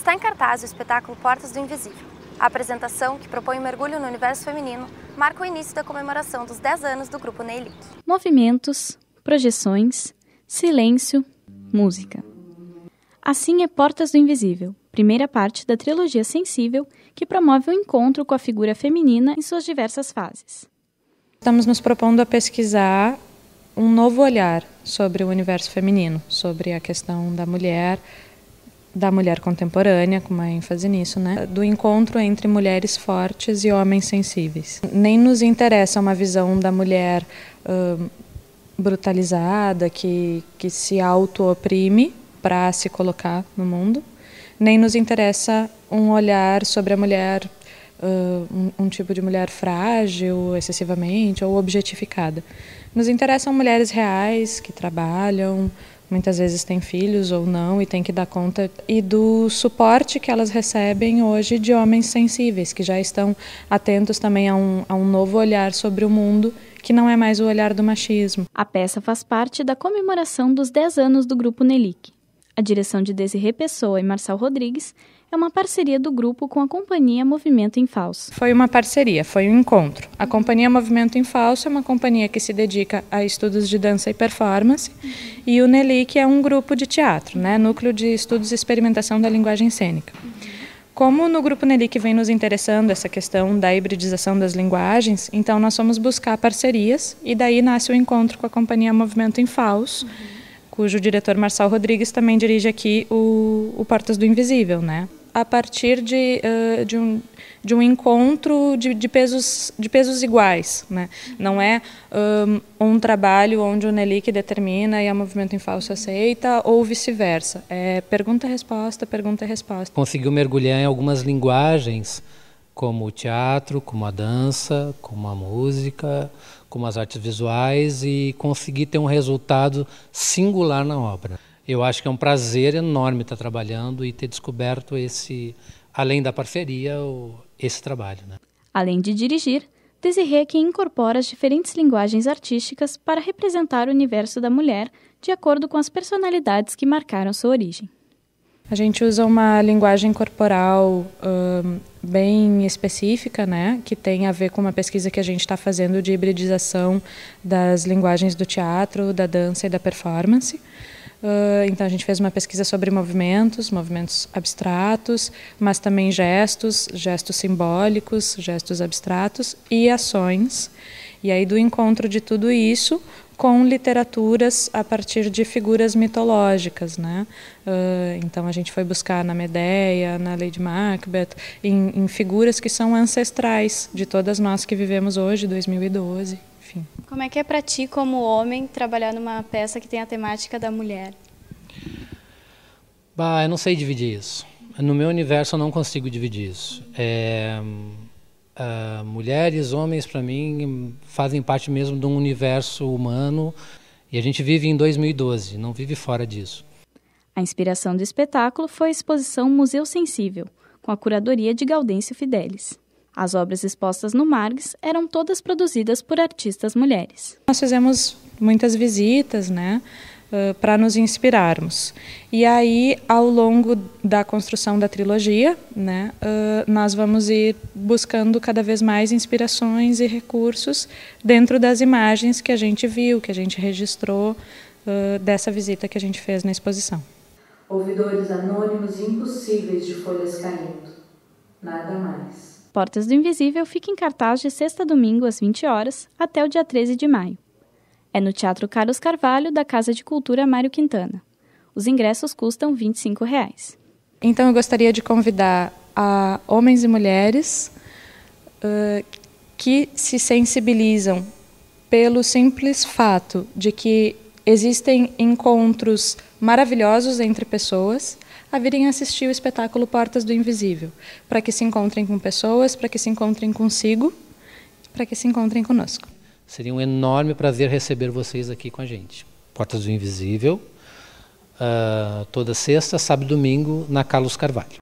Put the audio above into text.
está em cartaz o espetáculo Portas do Invisível. A apresentação, que propõe um mergulho no universo feminino, marca o início da comemoração dos 10 anos do grupo Neilic. Movimentos, projeções, silêncio, música. Assim é Portas do Invisível, primeira parte da trilogia sensível que promove o encontro com a figura feminina em suas diversas fases. Estamos nos propondo a pesquisar um novo olhar sobre o universo feminino, sobre a questão da mulher, da mulher contemporânea, com uma ênfase nisso, né? Do encontro entre mulheres fortes e homens sensíveis. Nem nos interessa uma visão da mulher hum, brutalizada, que, que se auto-oprime para se colocar no mundo, nem nos interessa um olhar sobre a mulher, uh, um, um, tipo de mulher frágil, excessivamente ou objetificada. Nos interessam mulheres reais que trabalham, muitas vezes têm filhos ou não e têm que dar conta e do suporte que elas recebem hoje de homens sensíveis que já estão atentos também a um, a um novo olhar sobre o mundo que não é mais o olhar do machismo. A peça faz parte da comemoração dos 10 anos do grupo Nelic. A direção de Desirê Pessoa e Marçal Rodrigues é uma parceria do grupo com a companhia Movimento em Falso. Foi uma parceria, foi um encontro. A companhia Movimento em Falso é uma companhia que se dedica a estudos de dança e performance e o NELIC é um grupo de teatro, né? Núcleo de Estudos e Experimentação da Linguagem Cênica. Como no grupo NELIC vem nos interessando essa questão da hibridização das linguagens, então nós fomos buscar parcerias e daí nasce o encontro com a companhia Movimento em Falso, uhum. cujo diretor Marçal Rodrigues também dirige aqui o, o Portas do Invisível, né? a partir de, uh, de, um, de um encontro de, de, pesos, de pesos iguais. Né? Não é um, um trabalho onde o NELIC determina e o Movimento em Falso aceita, ou vice-versa. É pergunta-resposta, pergunta-resposta. Conseguiu mergulhar em algumas linguagens, como o teatro, como a dança, como a música, como as artes visuais, e conseguir ter um resultado singular na obra eu acho que é um prazer enorme estar trabalhando e ter descoberto esse, além da parceria, esse trabalho. Né? Além de dirigir, Desirê é que incorpora as diferentes linguagens artísticas para representar o universo da mulher de acordo com as personalidades que marcaram sua origem. A gente usa uma linguagem corporal hum, bem específica, né, que tem a ver com uma pesquisa que a gente está fazendo de hibridização das linguagens do teatro, da dança e da performance. Ah, então a gente fez uma pesquisa sobre movimentos, movimentos abstratos, mas também gestos, gestos simbólicos, gestos abstratos e ações. E aí do encontro de tudo isso com literaturas a partir de figuras mitológicas, né? Uh, então a gente foi buscar na Medeia, na Lady Macbeth, em, em figuras que são ancestrais de todas nós que vivemos hoje, 2012. Como é que é para ti, como homem, trabalhar numa peça que tem a temática da mulher? Bah, eu não sei dividir isso. No meu universo eu não consigo dividir isso. É, uh, mulheres, homens, para mim, fazem parte mesmo de um universo humano e a gente vive em 2012, não vive fora disso. A inspiração do espetáculo foi a exposição Museu Sensível, com a curadoria de Gaudêncio Fidelis. As obras expostas no Margs eram todas produzidas por artistas mulheres. Nós fizemos muitas visitas, né? para nos inspirarmos. E aí, ao longo da construção da trilogia, né, nós vamos ir buscando cada vez mais inspirações e recursos dentro das imagens que a gente viu, que a gente registrou dessa visita que a gente fez na exposição. Ouvidores anônimos impossíveis de folhas caindo. Nada mais. Portas do Invisível fica em cartaz de sexta a domingo às 20 horas até o dia 13 de maio. É no Teatro Carlos Carvalho, da Casa de Cultura Mário Quintana. Os ingressos custam R$ 25. Reais. Então eu gostaria de convidar a homens e mulheres uh, que se sensibilizam pelo simples fato de que Existem encontros maravilhosos entre pessoas a virem assistir o espetáculo Portas do Invisível, para que se encontrem com pessoas, para que se encontrem consigo, para que se encontrem conosco. Seria um enorme prazer receber vocês aqui com a gente. Portas do Invisível, uh, toda sexta, sábado e domingo, na Carlos Carvalho.